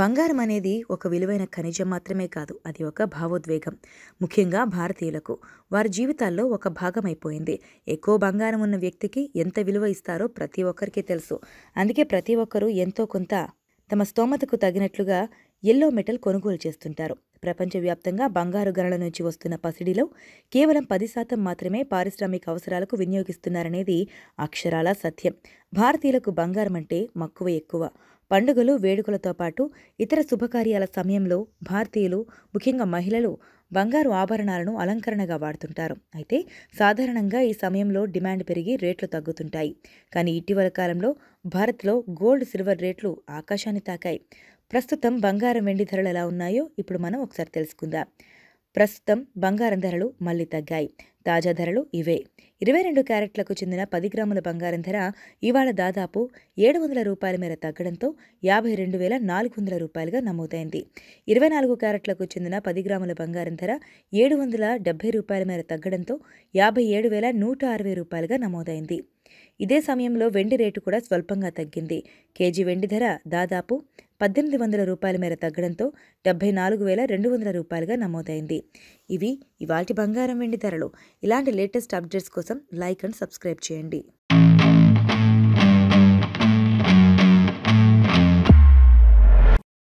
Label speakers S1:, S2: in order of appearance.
S1: బంగారం అనేది ఒక విలువైన ఖనిజం మాత్రమే కాదు అది ఒక భావోద్వేగం ముఖ్యంగా భారతీయులకు వారి జీవితాల్లో ఒక భాగం అయిపోయింది ఎక్కువ బంగారం ఉన్న వ్యక్తికి ఎంత విలువ ఇస్తారో ప్రతి ఒక్కరికి తెలుసు అందుకే ప్రతి ఒక్కరూ ఎంతో కొంత తమ స్తోమతకు తగినట్లుగా ఎల్లో మెటల్ కొనుగోలు చేస్తుంటారు ప్రపంచవ్యాప్తంగా బంగారు గనుల నుంచి వస్తున్న పసిడిలో కేవలం పది శాతం మాత్రమే పారిశ్రామిక అవసరాలకు వినియోగిస్తున్నారనేది అక్షరాల సత్యం భారతీయులకు బంగారం అంటే మక్కువ ఎక్కువ పండుగలు వేడుకలతో పాటు ఇతర శుభకార్యాల సమయంలో భారతీయులు ముఖ్యంగా మహిళలు బంగారు ఆభరణాలను అలంకరణగా వాడుతుంటారు అయితే సాధారణంగా ఈ సమయంలో డిమాండ్ పెరిగి రేట్లు తగ్గుతుంటాయి కానీ ఇటీవల కాలంలో భారత్లో గోల్డ్ సిల్వర్ రేట్లు ఆకాశాన్ని తాకాయి ప్రస్తుతం బంగారం వెండి ధరలు ఎలా ఉన్నాయో ఇప్పుడు మనం ఒకసారి తెలుసుకుందాం ప్రస్తుతం బంగారం ధరలు మళ్లీ తగ్గాయి తాజా ధరలు ఇవే ఇరవై రెండు క్యారెట్లకు చెందిన పది గ్రాముల బంగారం ధర ఇవాళ దాదాపు ఏడు వందల రూపాయల మేర తగ్గడంతో యాభై రెండు వేల నాలుగు వందల రూపాయలుగా నమోదైంది ఇరవై నాలుగు క్యారెట్లకు చెందిన పది గ్రాముల బంగారం ధర ఏడు వందల డెబ్బై రూపాయల మేర తగ్గడంతో యాభై ఏడు వేల నూట అరవై రూపాయలుగా నమోదైంది ఇదే సమయంలో వెండి రేటు కూడా స్వల్పంగా తగ్గింది కేజీ వెండి ధర దాదాపు పద్దెనిమిది వందల రూపాయల మేర తగ్గడంతో డెబ్బై నాలుగు వేల రెండు వందల రూపాయలుగా నమోదైంది ఇవి ఇవాటి బంగారం వెండి ధరలు ఇలాంటి లేటెస్ట్ అప్డేట్స్ కోసం లైక్ అండ్ సబ్స్క్రైబ్ చేయండి